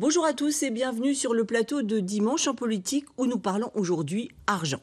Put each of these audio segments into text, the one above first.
Bonjour à tous et bienvenue sur le plateau de Dimanche en politique où nous parlons aujourd'hui argent.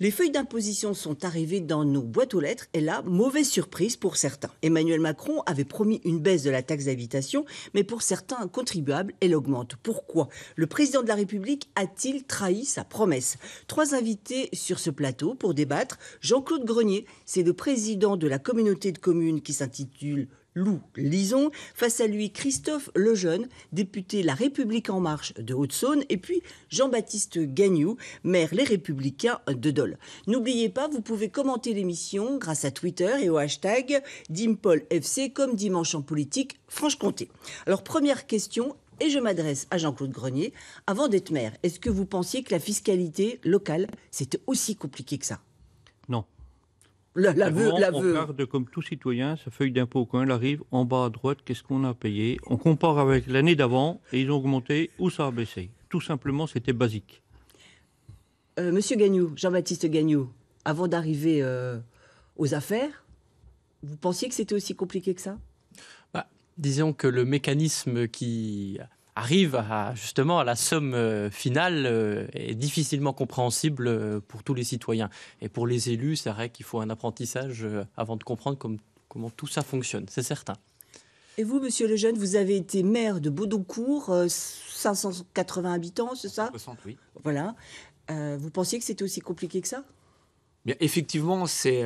Les feuilles d'imposition sont arrivées dans nos boîtes aux lettres et là, mauvaise surprise pour certains. Emmanuel Macron avait promis une baisse de la taxe d'habitation, mais pour certains contribuables, elle augmente. Pourquoi Le président de la République a-t-il trahi sa promesse Trois invités sur ce plateau pour débattre. Jean-Claude Grenier, c'est le président de la communauté de communes qui s'intitule Lou Lison. Face à lui, Christophe Lejeune, député La République En Marche de Haute-Saône, et puis Jean-Baptiste Gagnoux, maire Les Républicains de Dole. N'oubliez pas, vous pouvez commenter l'émission grâce à Twitter et au hashtag DimpolFC comme Dimanche en politique Franche-Comté. Alors, première question, et je m'adresse à Jean-Claude Grenier. Avant d'être maire, est-ce que vous pensiez que la fiscalité locale, c'était aussi compliqué que ça Non, la l'aveu. On regarde comme tout citoyen, sa feuille d'impôt quand elle arrive, en bas à droite, qu'est-ce qu'on a payé On compare avec l'année d'avant, et ils ont augmenté ou ça a baissé. Tout simplement, c'était basique. Euh, monsieur Gagnou, Jean-Baptiste Gagnou, avant d'arriver euh, aux affaires, vous pensiez que c'était aussi compliqué que ça bah, Disons que le mécanisme qui arrive à, justement à la somme euh, finale euh, est difficilement compréhensible euh, pour tous les citoyens. Et pour les élus, c'est vrai qu'il faut un apprentissage avant de comprendre comment tout ça fonctionne, c'est certain. Et vous, monsieur Lejeune, vous avez été maire de Baudoncourt, 580 habitants, c'est ça 60, oui. Voilà. vous pensiez que c'était aussi compliqué que ça effectivement, c'est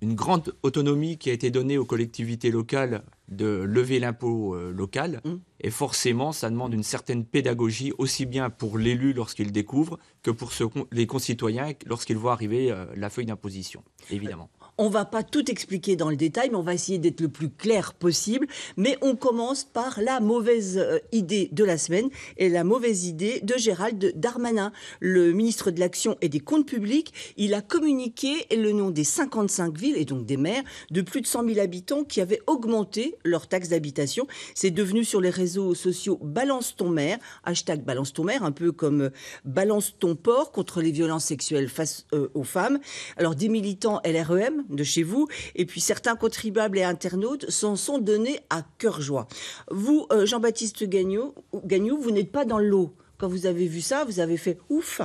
une grande autonomie qui a été donnée aux collectivités locales de lever l'impôt euh, local. Mmh. Et forcément, ça demande une certaine pédagogie, aussi bien pour l'élu lorsqu'il découvre que pour les concitoyens lorsqu'ils voient arriver euh, la feuille d'imposition, évidemment. On va pas tout expliquer dans le détail, mais on va essayer d'être le plus clair possible. Mais on commence par la mauvaise euh, idée de la semaine et la mauvaise idée de Gérald Darmanin, le ministre de l'Action et des Comptes Publics. Il a communiqué le nom des 55 villes et donc des maires de plus de 100 000 habitants qui avaient augmenté leur taxe d'habitation. C'est devenu sur les réseaux sociaux Balance ton maire, hashtag Balance ton maire, un peu comme euh, Balance ton port contre les violences sexuelles face euh, aux femmes. Alors des militants LREM, de chez vous. Et puis certains contribuables et internautes s'en sont donnés à cœur joie. Vous, euh, Jean-Baptiste Gagnon, Gagnon, vous n'êtes pas dans l'eau. Quand vous avez vu ça, vous avez fait ouf.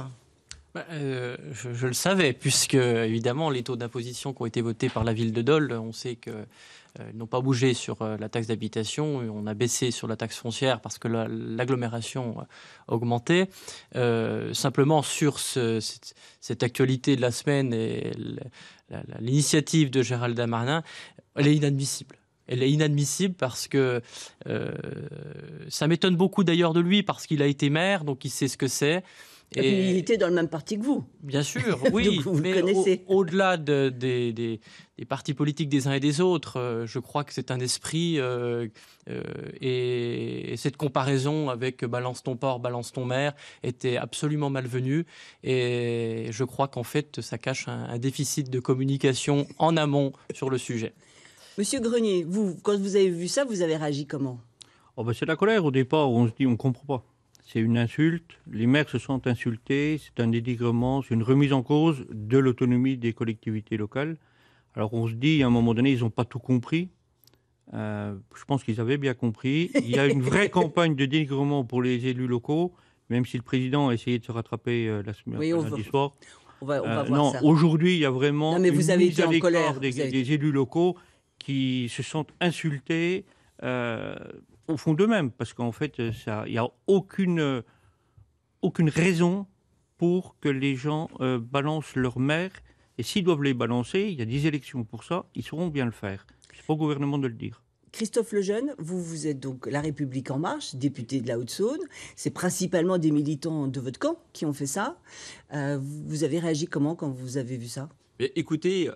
Bah, euh, je, le savais, puisque évidemment les taux d'imposition qui ont été votés par la ville de Dole, on sait que euh, n'ont pas bougé sur euh, la taxe d'habitation, on a baissé sur la taxe foncière parce que l'agglomération augmentait. a augmenté. simplement, sur cette, actualité de la semaine et l'initiative de Gérald Darmanin, elle est inadmissible. Elle est inadmissible parce que ça m'étonne beaucoup d'ailleurs de lui, parce qu'il a été maire, donc il sait ce que c'est. Et, il était dans le même parti que vous. Bien sûr, oui. vous mais Au-delà de, des, des, des, partis politiques des uns et des autres, euh, je crois que c'est un esprit euh, euh, et, cette comparaison avec balance ton port, balance ton maire était absolument malvenue. Et je crois qu'en fait, ça cache un, déficit de communication en amont sur le sujet. Monsieur Grenier, vous, quand vous avez vu ça, vous avez réagi comment oh ben, C'est la colère au départ, on se dit on ne comprend pas c'est une insulte. Les maires se sont insultés, c'est un dénigrement, c'est une remise en cause de l'autonomie des collectivités locales. Alors on se dit, à un moment donné, ils n'ont pas tout compris. Euh, je pense qu'ils avaient bien compris. Il y a une vraie campagne de dénigrement pour les élus locaux, même si le président a essayé de se rattraper euh, la semaine oui, On va, aujourd'hui, il y a vraiment des, des, élus locaux qui se sentent insultés. Euh, au fond d'eux-mêmes, parce qu'en fait, euh, il n'y a aucune, euh, aucune raison pour que les gens euh, balancent leur maire. Et s'ils doivent les balancer, il y a des élections pour ça, ils sauront bien le faire. C'est pas au gouvernement de le dire. Christophe Lejeune, vous, vous êtes donc La République En Marche, député de la Haute-Saône. C'est principalement des militants de votre camp qui ont fait ça. vous avez réagi comment quand vous avez vu ça Écoutez,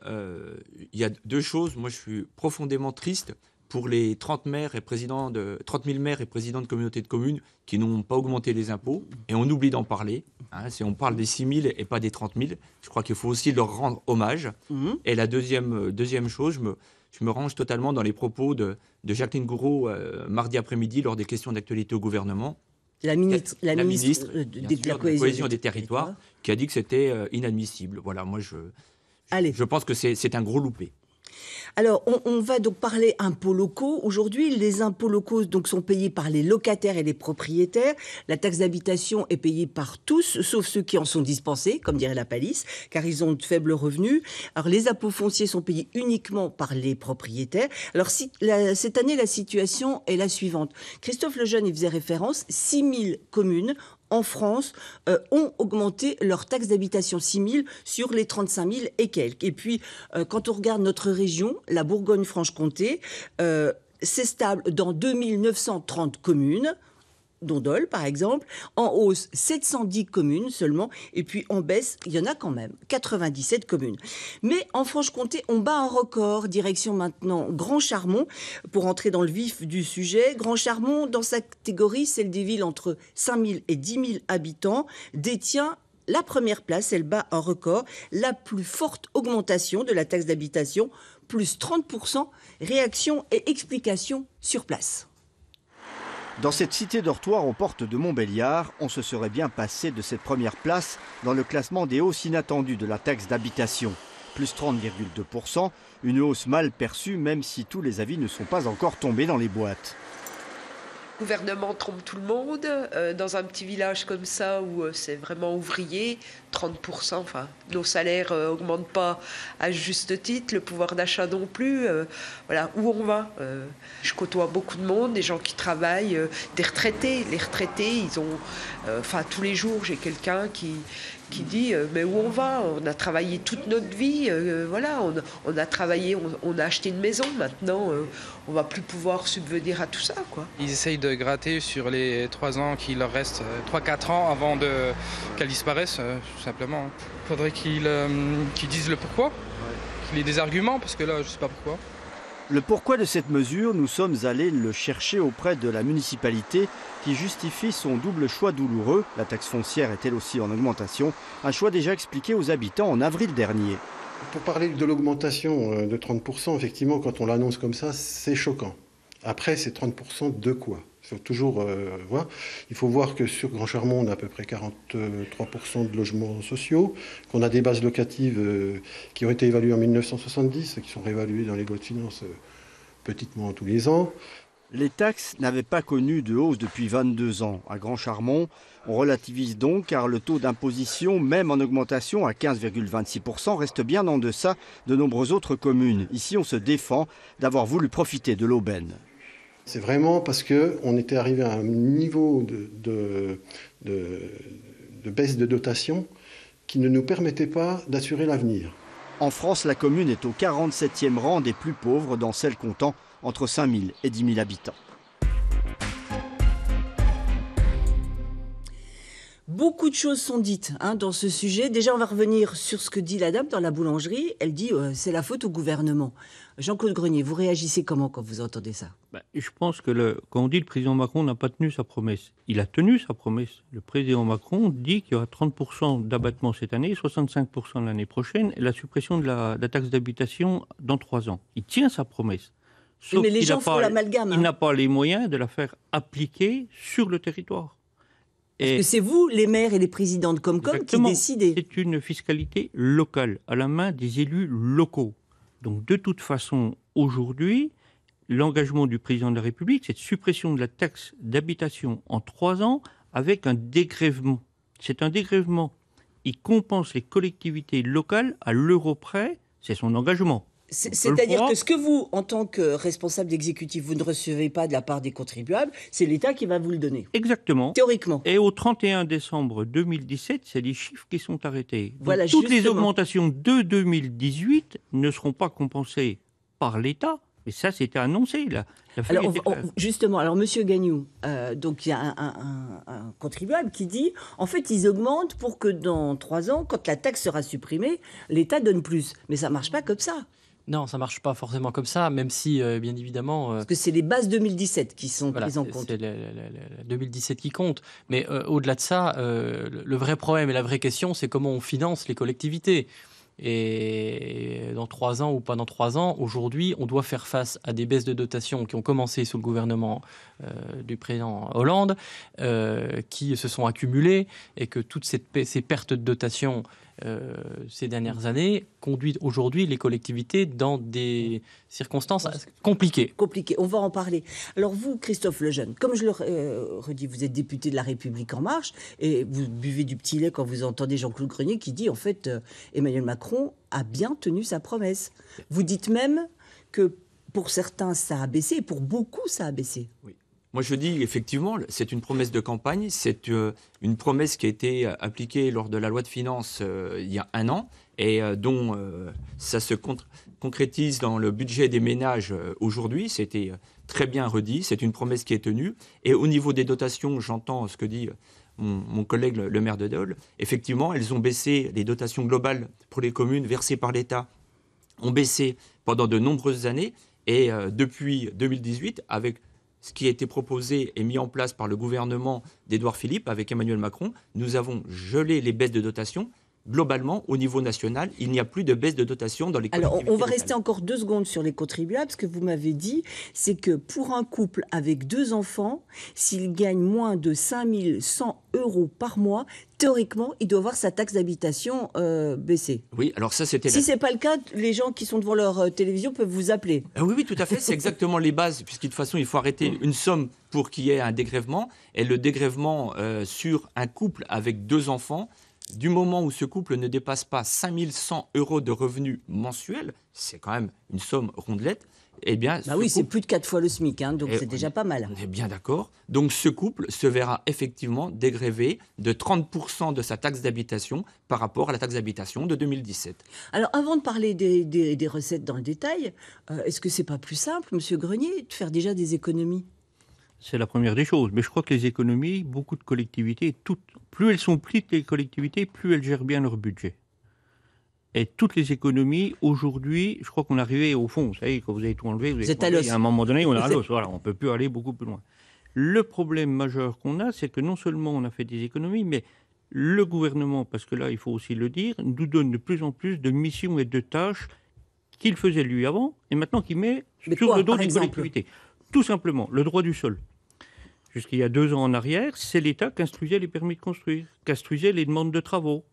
il y a deux choses. Moi, je suis profondément triste pour les 30, maires et présidents de, 30 000 maires et présidents de communautés de communes qui n'ont pas augmenté les impôts. Et on oublie d'en parler. Hein. si on parle des 6 000 et pas des 30 000, je crois qu'il faut aussi leur rendre hommage. Mhm. Et la deuxième, euh, deuxième chose, je me, je me range totalement dans les propos de, Jacqueline Gouraud euh, mardi après-midi lors des questions d'actualité au gouvernement. La ministre, la, ministre, euh, de, la cohésion des, territoires, qui a dit que c'était inadmissible. Voilà, moi je, je, Allez. je pense que c'est un gros loupé. Alors, on, va donc parler impôts locaux. Aujourd'hui, les impôts locaux donc, sont payés par les locataires et les propriétaires. La taxe d'habitation est payée par tous, sauf ceux qui en sont dispensés, comme dirait la palisse, car ils ont de faibles revenus. Alors, les impôts fonciers sont payés uniquement par les propriétaires. Alors, cette année, la situation est la suivante. Christophe Lejeune y faisait référence. 6000 communes en France euh, ont augmenté leur taxe d'habitation 6 000 sur les 35 000 et quelques. Et puis, euh, quand on regarde notre région, la Bourgogne-Franche-Comté, euh, c'est stable dans 2930 communes. Dondol, par exemple, en hausse 710 communes seulement, et puis en baisse, il y en a quand même 97 communes. Mais en Franche-Comté, on bat un record. Direction maintenant Grand Charmont, pour entrer dans le vif du sujet. Grand Charmont, dans sa catégorie, celle des villes entre 5000 et 10 000 habitants, détient la première place, elle bat un record, la plus forte augmentation de la taxe d'habitation, plus 30%, réaction et explication sur place. Dans cette cité dortoir aux portes de Montbéliard, on se serait bien passé de cette première place dans le classement des hausses inattendues de la taxe d'habitation. Plus 30,2%, une hausse mal perçue même si tous les avis ne sont pas encore tombés dans les boîtes. Le gouvernement trompe tout le monde. Euh, dans un petit village comme ça où euh, c'est vraiment ouvrier, 30%, enfin, nos salaires n'augmentent euh, pas à juste titre, le pouvoir d'achat non plus. voilà, où on va Je côtoie beaucoup de monde, des gens qui travaillent, des retraités. Les retraités, ils ont. Enfin, tous les jours, j'ai quelqu'un qui, qui dit euh, mais où on va On a travaillé toute notre vie, euh, voilà, on, a travaillé, on, a acheté une maison, maintenant euh, on va plus pouvoir subvenir à tout ça. Quoi. Ils essayent de gratter sur les trois ans qu'il leur restent, 3-4 ans avant qu'elles disparaissent, tout simplement. Il faudrait qu'ils disent le pourquoi, qu'il ait des arguments, parce que là je sais pas pourquoi. Le pourquoi de cette mesure, nous sommes allés le chercher auprès de la municipalité qui justifie son double choix douloureux. La taxe foncière est elle aussi en augmentation, un choix déjà expliqué aux habitants en avril dernier. Pour parler de l'augmentation euh, de 30%, effectivement, quand on l'annonce comme ça, c'est choquant. Après, c'est 30% de quoi il faut toujours euh, voir. Il faut voir que sur Grand Charmont, on a à peu près 43% de logements sociaux, qu'on a des bases locatives euh, qui ont été évaluées en 1970 et qui sont réévaluées dans les lois de finances petitement tous les ans. Les taxes n'avaient pas connu de hausse depuis 22 ans. À Grand Charmont, on relativise donc car le taux d'imposition, même en augmentation à 15,26%, reste bien en deçà de nombreuses autres communes. Ici, on se défend d'avoir voulu profiter de l'aubaine. C'est vraiment parce qu'on était arrivé à un niveau de, baisse de dotation qui ne nous permettait pas d'assurer l'avenir. En France, la commune est au 47e rang des plus pauvres dans celle comptant entre 5 000 et 10 000 habitants. Beaucoup de choses sont dites hein, dans ce sujet. Déjà, on va revenir sur ce que dit la dame dans la boulangerie. Elle dit euh, c'est la faute au gouvernement. Jean-Claude Grenier, vous réagissez comment quand vous entendez ça ben, Je pense que quand on dit le président Macron n'a pas tenu sa promesse, il a tenu sa promesse. Le président Macron dit qu'il y aura 30% d'abattement cette année, 65% l'année prochaine, et la suppression de la, de la taxe d'habitation dans trois ans. Il tient sa promesse mais les gens font l'amalgame. Il hein. n'a pas les moyens de la faire appliquer sur le territoire. Parce que c'est vous, les maires et les présidents de Comcom, qui décidez. C'est une fiscalité locale, à la main des élus locaux. Donc de toute façon, aujourd'hui, l'engagement du président de la République, c'est de suppression de la taxe d'habitation en trois ans avec un dégrèvement. C'est un dégrèvement. Il compense les collectivités locales à l'euro près, c'est son engagement. C'est-à-dire que ce que vous, en tant que responsable d'exécutif, vous ne recevez pas de la part des contribuables, c'est l'État qui va vous le donner. Exactement. Théoriquement. Et au 31 décembre 2017, c'est les chiffres qui sont arrêtés. toutes les augmentations de 2018 ne seront pas compensées par l'État, mais ça, c'était annoncé. Là. justement, alors Monsieur Gagnou, euh, donc il y a un, contribuable qui dit, en fait, ils augmentent pour que dans trois ans, quand la taxe sera supprimée, l'État donne plus. Mais ça ne marche pas comme ça. Non, ça marche pas forcément comme ça, même si, euh, bien évidemment. Euh, Parce que c'est les bases 2017 qui sont prises en compte. C'est 2017 qui compte. Mais euh, au-delà de ça, le, vrai problème et la vraie question, c'est comment on finance les collectivités. Et dans trois ans ou pas dans trois ans, aujourd'hui, on doit faire face à des baisses de dotations qui ont commencé sous le gouvernement du président Hollande, qui se sont accumulées et que toutes ces, ces pertes de dotations euh, ces dernières années conduit aujourd'hui les collectivités dans des circonstances compliquées. Compliquées, on va en parler. Alors vous, Christophe Lejeune, comme je le euh, redis, vous êtes député de La République En Marche et vous buvez du petit lait quand vous entendez Jean-Claude Grenier qui dit en fait euh, Emmanuel Macron a bien tenu sa promesse. Vous dites même que pour certains ça a baissé et pour beaucoup ça a baissé. Oui. Moi, je dis effectivement, c'est une promesse de campagne, c'est euh, une promesse qui a été euh, appliquée lors de la loi de finances euh, il y a un an et dont ça se concrétise dans le budget des ménages aujourd'hui. C'était très bien redit, c'est une promesse qui est tenue. Et au niveau des dotations, j'entends ce que dit mon, collègue le, le maire de Dole. Effectivement, elles ont baissé, les dotations globales pour les communes versées par l'État ont baissé pendant de nombreuses années. Et depuis 2018, avec ce qui a été proposé et mis en place par le gouvernement d'Édouard Philippe avec Emmanuel Macron. Nous avons gelé les baisses de dotation globalement, au niveau national, il n'y a plus de baisse de dotation dans les Alors, on va rester encore deux secondes sur les contribuables. Ce que vous m'avez dit, c'est que pour un couple avec deux enfants, s'il gagne moins de 5100 euros par mois, théoriquement, il doit voir sa taxe d'habitation euh, baisser. Oui, alors ça, c'était... Si c'est ce n'est pas le cas, les gens qui sont devant leur euh, télévision peuvent vous appeler. Ah oui, oui, tout à fait. C'est exactement les bases, puisque de toute façon, il faut arrêter mm. une somme pour qu'il y ait un dégrèvement. Et le dégrèvement euh, sur un couple avec deux enfants, du moment où ce couple ne dépasse pas 5100 euros de revenus mensuels, c'est quand même une somme rondelette, eh bien... Bah oui, c'est plus de 4 fois le SMIC, hein, donc eh c'est déjà pas mal. On est bien d'accord. Donc ce couple se verra effectivement dégrévé de 30% de sa taxe d'habitation par rapport à la taxe d'habitation de 2017. Alors avant de parler des, recettes dans le détail, euh, est-ce que c'est pas plus simple, Monsieur Grenier, de faire déjà des économies c'est la première des choses. Mais je crois que les économies, beaucoup de collectivités, toutes, plus elles sont petites, les collectivités, plus elles gèrent bien leur budget. Et toutes les économies, aujourd'hui, je crois qu'on est arrivé au fond. Vous savez, quand vous avez tout enlevé, vous, êtes à À un moment donné, on est à l'os. Voilà, on ne peut plus aller beaucoup plus loin. Le problème majeur qu'on a, c'est que non seulement on a fait des économies, mais le gouvernement, parce que là, il faut aussi le dire, nous donne de plus en plus de missions et de tâches qu'il faisait lui avant, et maintenant qu'il met sur le dos des collectivités. Tout simplement, le droit du sol. Jusqu'il y a deux ans en arrière, c'est l'État qui instruisait les permis de construire, qui instruisait les demandes de travaux.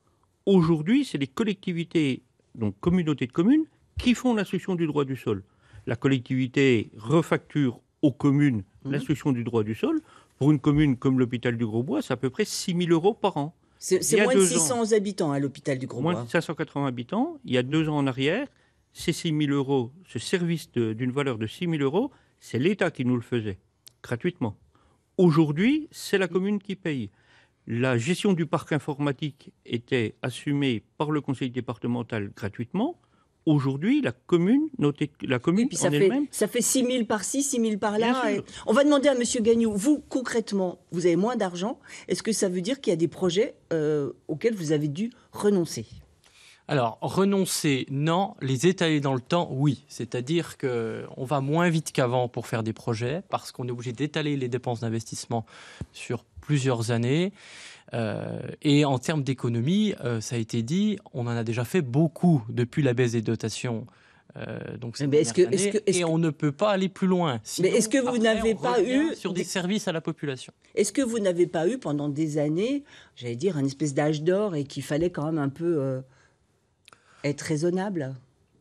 Aujourd'hui, c'est les collectivités, donc communautés de communes, qui font l'instruction du droit du sol. La collectivité refacture aux communes mhm. l'instruction du droit du sol. Pour une commune comme l'hôpital du Gros-Bois, c'est à peu près 6 000 euros par an. C'est moins de 600 habitants à hein, l'hôpital du Grosbois. Moins de 580 habitants. Il y a deux ans en arrière, ces 6 000 euros, ce service d'une valeur de 6 000 euros, c'est l'État qui nous le faisait, gratuitement. Aujourd'hui, c'est la commune qui paye. La gestion du parc informatique était assumée par le conseil départemental gratuitement. Aujourd'hui, la commune, la commune ça en fait, elle-même. Ça fait 6 000 par-ci, 6 000 par-là. On va demander à M. Gagnon, vous, concrètement, vous avez moins d'argent. Est-ce que ça veut dire qu'il y a des projets euh, auxquels vous avez dû renoncer alors, renoncer, non. Les étaler dans le temps, oui. C'est-à-dire qu'on va moins vite qu'avant pour faire des projets parce qu'on est obligé d'étaler les dépenses d'investissement sur plusieurs années. Euh, et en termes d'économie, euh, ça a été dit, on en a déjà fait beaucoup depuis la baisse des dotations euh, donc mais et on ne peut pas aller plus loin. mais est-ce que vous n'avez pas eu sur des, des services à la population Est-ce que vous n'avez pas eu pendant des années, j'allais dire, un espèce d'âge d'or et qu'il fallait quand même un peu être raisonnable.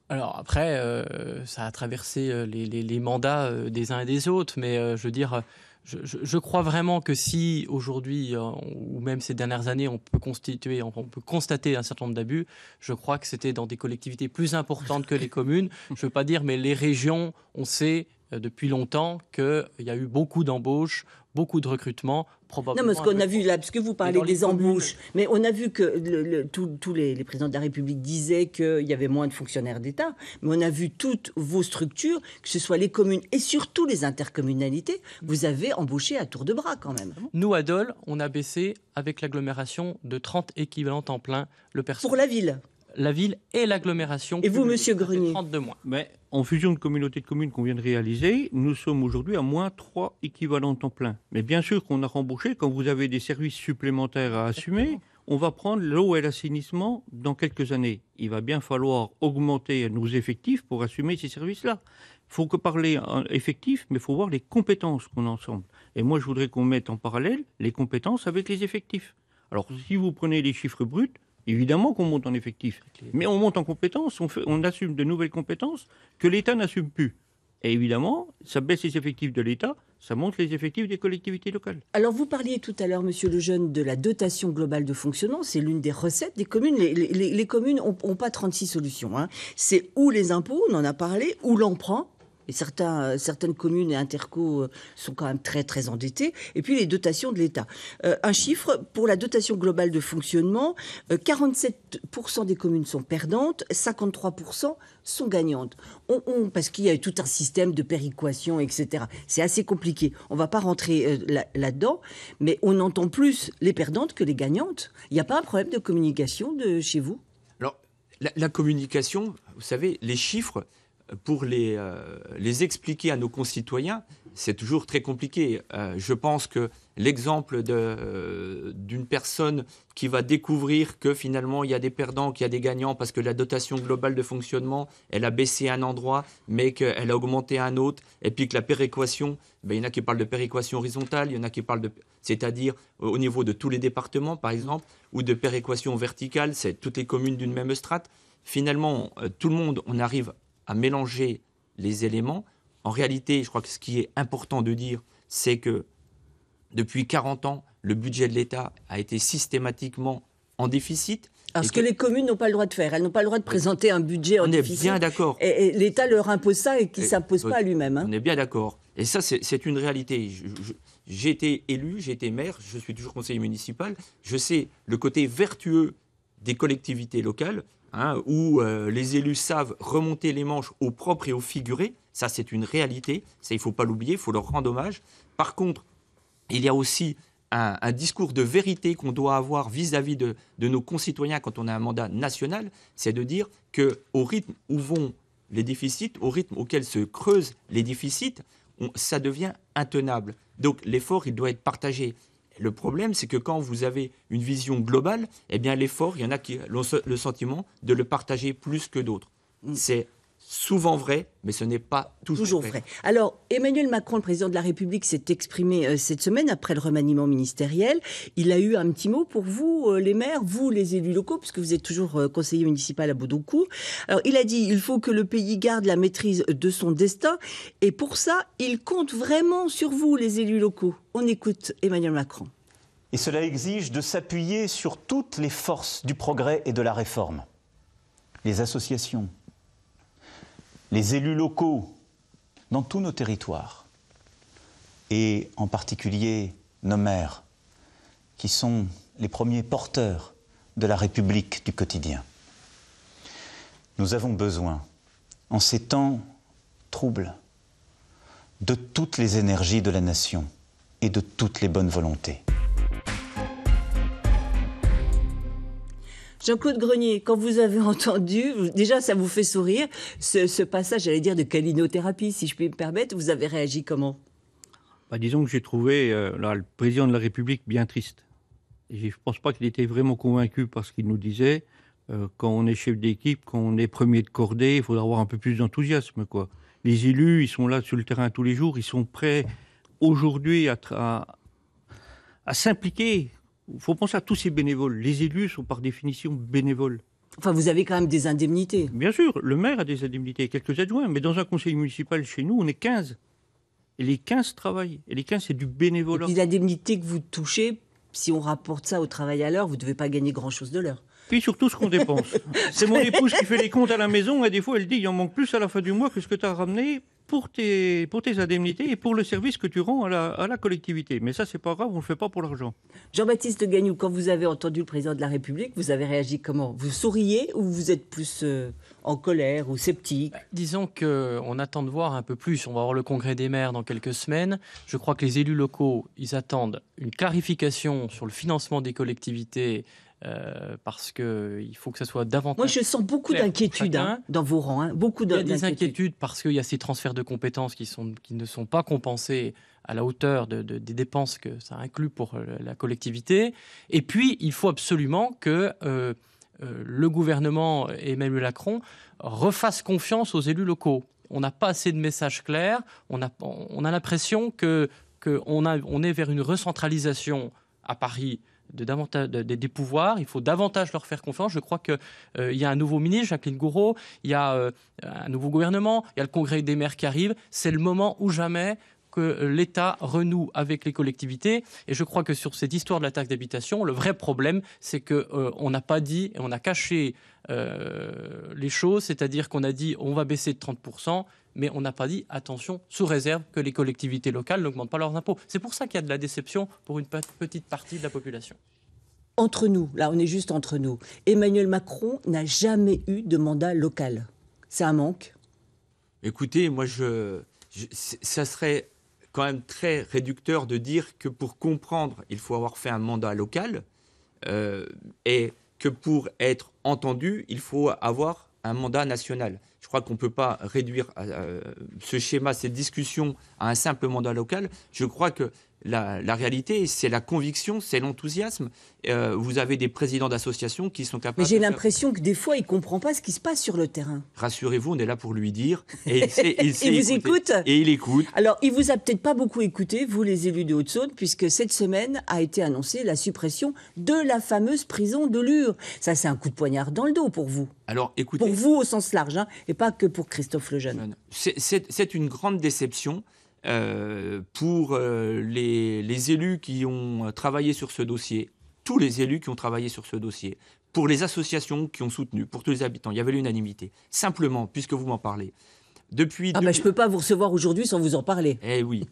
Alors après, euh, ça a traversé euh, les, mandats euh, des uns et des autres, mais je veux dire, je, crois vraiment que si aujourd'hui, ou même ces dernières années, on peut constituer, on, on peut constater un certain nombre d'abus, je crois que c'était dans des collectivités plus importantes que les communes. Je ne veux pas dire, mais les régions, on sait depuis longtemps qu'il y a eu beaucoup d'embauches beaucoup de recrutement, probablement. Non, mais ce qu'on a vu là, parce que vous parlez des embauches, mais on a vu que tous les, présidents de la République disaient qu'il y avait moins de fonctionnaires d'État, mais on a vu toutes vos structures, que ce soit les communes et surtout les intercommunalités, vous avez embauché à tour de bras quand même. Nous, à Dole, on a baissé avec l'agglomération de 30 équivalents temps plein le personnel. Pour la ville la ville et l'agglomération. Et vous, Monsieur Grenier 32 mois. Mais en fusion de communautés de communes qu'on vient de réaliser, nous sommes aujourd'hui à moins 3 équivalents temps plein. Mais bien sûr qu'on a remboursé. quand vous avez des services supplémentaires à assumer, on va prendre l'eau et l'assainissement dans quelques années. Il va bien falloir augmenter nos effectifs pour assumer ces services-là. Il faut que parler euh, effectif, mais il faut voir les compétences qu'on a ensemble. Et moi, je voudrais qu'on mette en parallèle les compétences avec les effectifs. Alors, mmh. si vous prenez les chiffres bruts, Évidemment qu'on monte en effectif, mais on monte en compétences, on, assume de nouvelles compétences que l'État n'assume plus. Et évidemment, ça baisse les effectifs de l'État, ça monte les effectifs des collectivités locales. Alors vous parliez tout à l'heure, Monsieur Lejeune, de la dotation globale de fonctionnement. C'est l'une des recettes des communes. Les, communes n'ont pas 36 solutions. Hein. C'est où les impôts, on en a parlé, ou l'emprunt, euh, certaines communes et interco euh, sont quand même très, très endettées. Et puis les dotations de l'État. Euh, un chiffre, pour la dotation globale de fonctionnement, 47% des communes sont perdantes, 53% sont gagnantes. On, parce qu'il y a tout un système de péréquation, etc. C'est assez compliqué. On ne va pas rentrer là-dedans, mais on entend plus les perdantes que les gagnantes. Il n'y a pas un problème de communication de chez vous Alors, la communication, vous savez, les chiffres, pour les, euh, les expliquer à nos concitoyens, c'est toujours très compliqué. Euh, je pense que l'exemple euh, d'une personne qui va découvrir que finalement il y a des perdants, qu'il y a des gagnants, parce que la dotation globale de fonctionnement, elle a baissé à un endroit, mais qu'elle a augmenté à un autre, et puis que la péréquation, ben, il y en a qui parlent de péréquation horizontale, il y en a qui parlent de... c'est-à-dire au niveau de tous les départements, par exemple, ou de péréquation verticale, c'est toutes les communes d'une même strate. Finalement, tout le monde, on arrive à mélanger les éléments. En réalité, je crois que ce qui est important de dire, c'est que depuis 40 ans, le budget de l'État a été systématiquement en déficit. Alors, ce que, les communes n'ont pas le droit de faire, elles n'ont pas le droit de présenter un budget en déficit. On est bien d'accord. Et, l'État leur impose ça et qui ne s'impose pas à lui-même. Hein. On est bien d'accord. Et ça, c'est une réalité. J'ai été élu, j'ai été maire, je suis toujours conseiller municipal. Je sais le côté vertueux des collectivités locales. Hein, où euh, les élus savent remonter les manches au propre et au figuré. Ça, c'est une réalité. Ça, il ne faut pas l'oublier. Il faut leur rendre hommage. Par contre, il y a aussi un, discours de vérité qu'on doit avoir vis-à-vis de, nos concitoyens quand on a un mandat national. C'est de dire que au rythme où vont les déficits, au rythme auquel se creusent les déficits, ça devient intenable. Donc l'effort, il doit être partagé le problème, c'est que quand vous avez une vision globale, eh bien l'effort, il y en a qui ont le sentiment de le partager plus que d'autres. Mm. C'est souvent vrai, mais ce n'est pas toujours, vrai. Alors, Emmanuel Macron, le président de la République, s'est exprimé euh, cette semaine après le remaniement ministériel. Il a eu un petit mot pour vous, euh, les maires, vous, les élus locaux, puisque vous êtes toujours euh, conseiller municipal à Boudoukou. Alors, il a dit, il faut que le pays garde la maîtrise de son destin. Et pour ça, il compte vraiment sur vous, les élus locaux. On écoute Emmanuel Macron. Et cela exige de s'appuyer sur toutes les forces du progrès et de la réforme. Les associations, les élus locaux dans tous nos territoires, et en particulier nos maires, qui sont les premiers porteurs de la République du quotidien. Nous avons besoin, en ces temps troubles, de toutes les énergies de la nation et de toutes les bonnes volontés. Jean-Claude Grenier, quand vous avez entendu, déjà ça vous fait sourire, ce, passage, j'allais dire, de calinothérapie, si je puis me permettre, vous avez réagi comment bah, Disons que j'ai trouvé euh, le président de la République bien triste. je ne pense pas qu'il était vraiment convaincu parce qu'il nous disait. Euh, quand on est chef d'équipe, quand on est premier de cordée, il faudra avoir un peu plus d'enthousiasme. quoi. Les élus, ils sont là sur le terrain tous les jours, ils sont prêts aujourd'hui à, à s'impliquer il faut penser à tous ces bénévoles. Les élus sont par définition bénévoles. Enfin, vous avez quand même des indemnités. Bien sûr, le maire a des indemnités, quelques adjoints, mais dans un conseil municipal chez nous, on est 15. Et les 15 travaillent. Et les 15, c'est du bénévolat. Les indemnités que vous touchez, si on rapporte ça au travail à l'heure, vous ne devez pas gagner grand-chose de l'heure. Puis surtout ce qu'on dépense. c'est mon épouse qui fait les comptes à la maison, et des fois, elle dit il en manque plus à la fin du mois que ce que tu as ramené pour tes, pour tes indemnités et pour le service que tu rends à la, à la collectivité. Mais ça, c'est pas grave, on le fait pas pour l'argent. Jean-Baptiste Gagnou, quand vous avez entendu le président de la République, vous avez réagi comment Vous souriez ou vous êtes plus euh, en colère ou sceptique bah, Disons qu'on euh, attend de voir un peu plus. On va avoir le congrès des maires dans quelques semaines. Je crois que les élus locaux, ils attendent une clarification sur le financement des collectivités euh, parce qu'il euh, faut que ça soit davantage. Moi, je sens beaucoup d'inquiétudes hein, dans vos rangs. Hein. beaucoup Il y a des inquiétudes parce qu'il y a ces transferts de compétences qui, ne sont pas compensés à la hauteur des dépenses que ça inclut pour la collectivité. Et puis, il faut absolument que. Euh, le gouvernement et euh, Emmanuel Macron refassent confiance aux élus locaux. On n'a pas assez de messages clairs, on a, on a l'impression que, que on est vers une recentralisation à Paris de davantage des pouvoirs, il faut davantage leur faire confiance. Je crois qu'il euh, y a un nouveau ministre, Jacqueline Gouraud, il y a un nouveau gouvernement, il y a le congrès des maires qui arrive. C'est le moment où jamais que l'État renoue avec les collectivités. Et je crois que sur cette histoire de la taxe d'habitation, le vrai problème, c'est que euh, on n'a pas dit et on a caché euh, les choses, c'est-à-dire qu'on a dit on va baisser de 30 mais on n'a pas dit attention, sous réserve que les collectivités locales n'augmentent pas leurs impôts. C'est pour ça qu'il y a de la déception pour une petite partie de la population entre nous, là on est juste entre nous, Emmanuel Macron n'a jamais eu de mandat local. C'est un manque Écoutez, moi je, ça serait quand même très réducteur de dire que pour comprendre, il faut avoir fait un mandat local euh, et que pour être entendu, il faut avoir un mandat national. Je crois qu'on ne peut pas réduire euh, euh, ce schéma, cette discussion à un simple mandat local. Je crois que la, réalité, c'est la conviction, c'est l'enthousiasme. Euh, vous avez des présidents d'associations qui sont capables. Mais j'ai l'impression que des fois, il ne comprend pas ce qui se passe sur le terrain. Rassurez-vous, on est là pour lui dire. Et il, vous écoute Et il écoute. Alors, il vous a peut-être pas beaucoup écouté, vous les élus de Haute-Saône, puisque cette semaine a été annoncée la suppression de la fameuse prison de Lure. Ça, c'est un coup de poignard dans le dos pour vous. Alors, écoutez. Pour vous, au sens large. Hein et pas que pour Christophe Lejeune. C'est une grande déception. Euh, pour euh, les, élus qui ont travaillé sur ce dossier, tous les élus qui ont travaillé sur ce dossier, pour les associations qui ont soutenu, pour tous les habitants, il y avait l'unanimité. Simplement, puisque vous m'en parlez, depuis, ah je peux pas vous recevoir aujourd'hui sans vous en parler. Eh oui.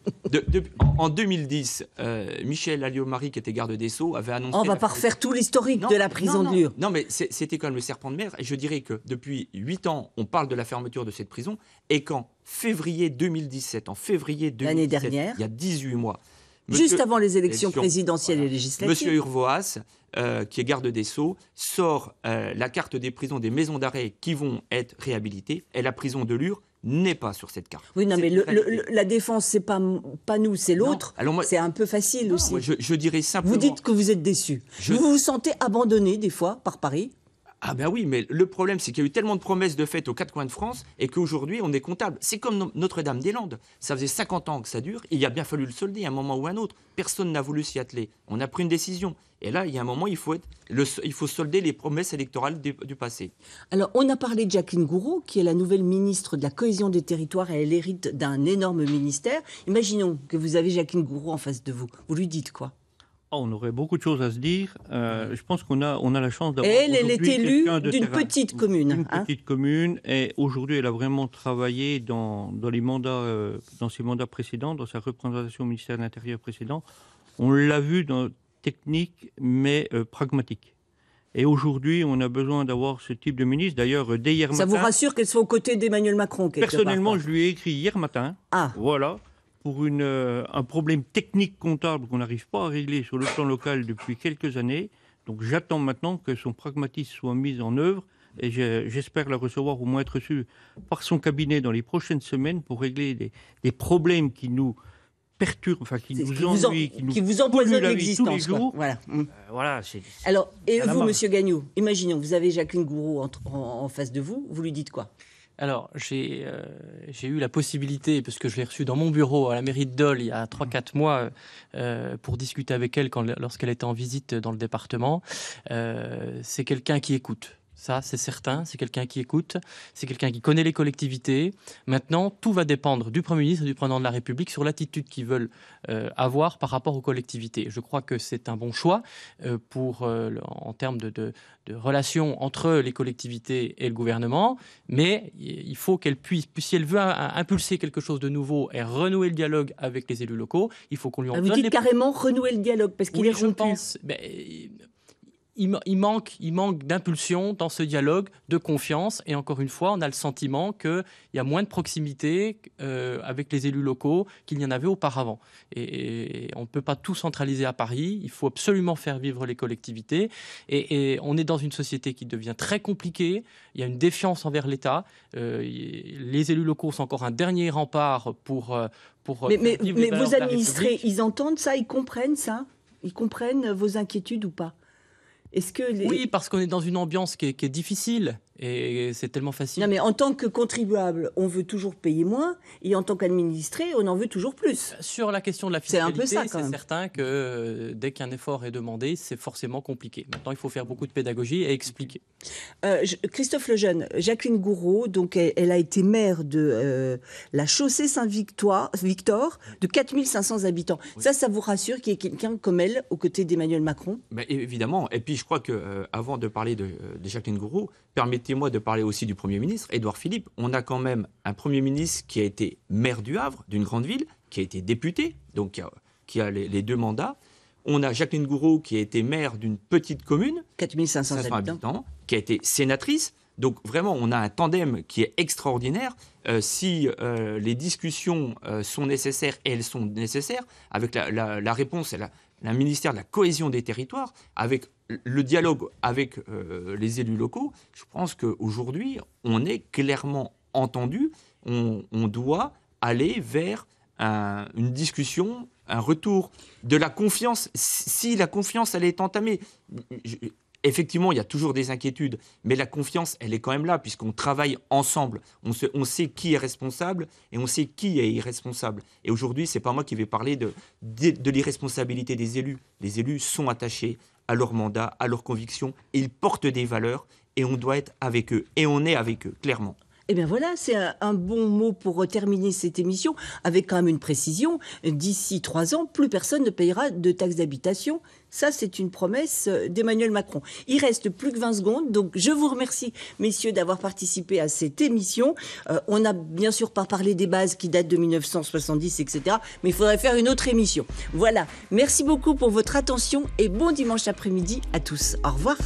en 2010, euh, Michel alliot qui était garde des Sceaux, avait annoncé. Oh, on va pas refaire tout l'historique de la prison de Lure. Non, mais c'était quand même le serpent de mer. Et je dirais que depuis 8 ans, on parle de la fermeture de cette prison. Et qu'en février 2017, en février 2017, il y a 18 mois, Juste avant les élections, présidentielles et législatives. Monsieur Urvoas, euh, qui est garde des Sceaux, sort euh, la carte des prisons, des maisons d'arrêt qui vont être réhabilitées. Et la prison de Lure n'est pas sur cette carte. Oui, non, mais la défense, c'est pas, pas nous, c'est l'autre. C'est un peu facile aussi. je, dirais simplement. Vous dites que vous êtes déçu. Je... Vous vous sentez abandonné des fois par Paris ah ben oui, mais le problème, c'est qu'il y a eu tellement de promesses de fête aux quatre coins de France et qu'aujourd'hui, on est comptable. C'est comme Notre-Dame-des-Landes. Ça faisait 50 ans que ça dure. Il a bien fallu le solder à un moment ou à un autre. Personne n'a voulu s'y atteler. On a pris une décision. Et là, il y a un moment, il faut, il faut solder les promesses électorales du, passé. Alors, on a parlé de Jacqueline Gouraud, qui est la nouvelle ministre de la cohésion des territoires et elle hérite d'un énorme ministère. Imaginons que vous avez Jacqueline Gouraud en face de vous. Vous lui dites quoi ah, on aurait beaucoup de choses à se dire. Euh, je pense qu'on a, on a la chance d'avoir. Elle, elle est élue d'une petite commune. Une hein. petite commune. Et aujourd'hui, elle a vraiment travaillé dans, les mandats, euh, dans ses mandats précédents, dans sa représentation au ministère de l'Intérieur précédent. On l'a vu dans technique, mais euh, pragmatique. Et aujourd'hui, on a besoin d'avoir ce type de ministre. D'ailleurs, dès hier matin. Ça vous rassure qu'elle soit aux côtés d'Emmanuel Macron Personnellement, je lui ai écrit hier matin. Ah. Voilà pour une, euh, un problème technique comptable qu'on n'arrive pas à régler sur le plan local depuis quelques années. Donc j'attends maintenant que son pragmatisme soit mis en œuvre et j'espère la recevoir au moins être reçue par son cabinet dans les prochaines semaines pour régler des, problèmes qui nous perturbent, enfin qui nous qui vous qui, nous qui empoisonnent l'existence. Voilà. Alors, et vous, Monsieur Gagnon, imaginons, vous avez Jacqueline Gouraud en face de vous, vous lui dites quoi alors, euh, j'ai eu la possibilité, parce que je l'ai reçue dans mon bureau à la mairie de Dole il y a 3-4 mois, euh, euh, pour discuter avec elle lorsqu'elle était en visite dans le département. C'est quelqu'un qui écoute. Ça, c'est certain. C'est quelqu'un qui écoute, c'est quelqu'un qui connaît les collectivités. Maintenant, tout va dépendre du Premier ministre et du président de la République sur l'attitude qu'ils veulent euh, avoir par rapport aux collectivités. Je crois que c'est un bon choix euh, pour, euh, en termes de, relations entre les collectivités et le gouvernement, mais il faut qu'elle puisse, si elle veut impulser quelque chose de nouveau et renouer le dialogue avec les élus locaux, il faut qu'on lui en ah, donne. dites carrément renouer le dialogue parce qu'il est rompu. Je pense il, manque, il manque d'impulsion dans ce dialogue, de confiance. Et encore une fois, on a le sentiment qu'il y a moins de proximité euh, avec les élus locaux qu'il y en avait auparavant. Et, on ne peut pas tout centraliser à Paris. Il faut absolument faire vivre les collectivités. Et, on est dans une société qui devient très compliquée. Il y a une défiance envers l'État. Euh, les élus locaux sont encore un dernier rempart pour. Euh, pour mais vos administrés, ils entendent ça, ils comprennent ça ils comprennent vos inquiétudes ou pas oui, parce qu'on est dans une ambiance qui est difficile. Et c'est tellement facile. Non, mais en tant que contribuable, on veut toujours payer moins, et en tant qu'administré, on en veut toujours plus. Sur la question de la fiscalité, c'est certain que euh, dès qu'un effort est demandé, c'est forcément compliqué. Maintenant, il faut faire beaucoup de pédagogie et expliquer. Euh, Christophe Lejeune, Jacqueline Gouraud, donc elle, a été maire de euh, la chaussée Saint-Victor, Victor, de 4500 habitants. Ça, ça vous rassure qu'il y ait quelqu'un comme elle aux côtés d'Emmanuel Macron Évidemment. Et puis, je crois que avant de parler de, de Jacqueline Gouraud, permettez moi de parler aussi du Premier ministre, Édouard Philippe. On a quand même un Premier ministre qui a été maire du Havre, d'une grande ville, qui a été député, donc euh, qui a, les, deux mandats. On a Jacqueline Gouraud qui a été maire d'une petite commune, 4500 habitants. habitants, qui a été sénatrice. Donc vraiment, on a un tandem qui est extraordinaire. Euh, si euh, les discussions sont nécessaires, et elles sont nécessaires, avec la, la, la réponse, la, le ministère de la cohésion des territoires, avec le dialogue avec euh, les élus locaux, je pense qu'aujourd'hui, on est clairement entendu, on, doit aller vers une discussion, un retour de la confiance, si la confiance, elle est entamée. Effectivement, il y a toujours des inquiétudes, mais la confiance, elle est quand même là, puisqu'on travaille ensemble. On, sait qui est responsable et on sait qui est irresponsable. Et aujourd'hui, ce n'est pas moi qui vais parler de, l'irresponsabilité des élus. Les élus sont attachés à leur mandat, à leurs convictions, ils portent des valeurs et on doit être avec eux. Et on est avec eux, clairement. Eh bien voilà, c'est un, bon mot pour terminer cette émission avec quand même une précision. D'ici trois ans, plus personne ne payera de taxes d'habitation. Ça, c'est une promesse euh, d'Emmanuel Macron. Il reste plus que 20 secondes, donc je vous remercie, messieurs, d'avoir participé à cette émission. Euh, on n'a bien sûr pas parlé des bases qui datent de 1970, etc., mais il faudrait faire une autre émission. Voilà, merci beaucoup pour votre attention et bon dimanche après-midi à tous. Au revoir.